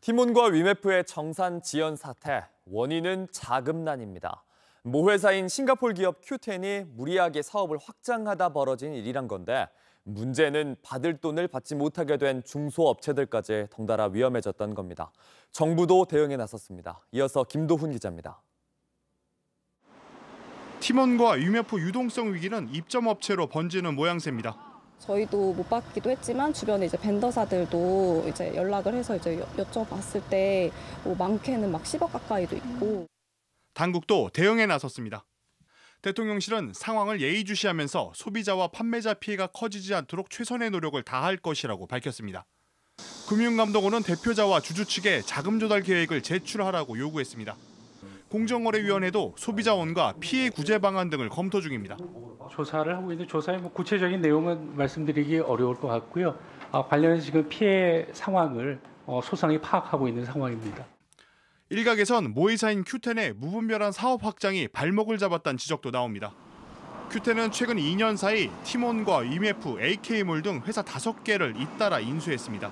티몬과 위메프의 정산 지연 사태, 원인은 자금난입니다. 모 회사인 싱가폴 기업 큐텐이 무리하게 사업을 확장하다 벌어진 일이란 건데 문제는 받을 돈을 받지 못하게 된 중소업체들까지 덩달아 위험해졌던 겁니다. 정부도 대응에 나섰습니다. 이어서 김도훈 기자입니다. 팀원과 유매포 유동성 위기는 입점업체로 번지는 모양새입니다. 저희도 못 받기도 했지만 주변에 이제 벤더사들도 이제 연락을 해서 이제 여, 쭤봤을 때뭐 많게는 막 10억 가까이도 있고. 당국도 대응에 나섰습니다. 대통령실은 상황을 예의주시하면서 소비자와 판매자 피해가 커지지 않도록 최선의 노력을 다할 것이라고 밝혔습니다. 금융감독원은 대표자와 주주 측에 자금 조달 계획을 제출하라고 요구했습니다. 공정거래위원회도 소비자원과 피해 구제 방안 등을 검토 중입니다. 조사를 하고 있는 조사의 뭐 구체적인 내용은 말씀드리기 어려울 것 같고요. 아, 관련해서 지금 피해 상황을 어, 소상히 파악하고 있는 상황입니다. 일각에선 모의사인 큐텐의 무분별한 사업 확장이 발목을 잡았다는 지적도 나옵니다. 큐텐은 최근 2년 사이 팀원과 IMF, AK몰 등 회사 5개를 잇따라 인수했습니다.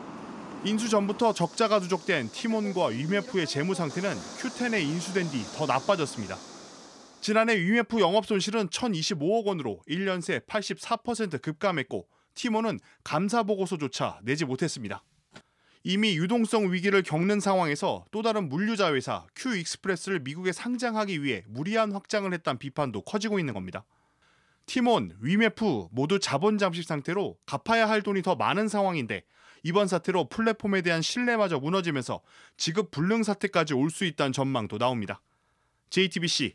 인수 전부터 적자가 누적된 팀원과 IMF의 재무 상태는 큐텐에 인수된 뒤 더 나빠졌습니다. 지난해 UMF 영업 손실은 1,025억 원으로 1년 새 84% 급감했고 팀원은 감사 보고서조차 내지 못했습니다. 이미 유동성 위기를 겪는 상황에서 또 다른 물류자 회사 q 익스프레스를 미국에 상장하기 위해 무리한 확장을 했다는 비판도 커지고 있는 겁니다. 팀원, 위메프 모두 자본 잠식 상태로 갚아야 할 돈이 더 많은 상황인데 이번 사태로 플랫폼에 대한 신뢰마저 무너지면서 지급 불능 사태까지 올 수 있다는 전망도 나옵니다. JTBC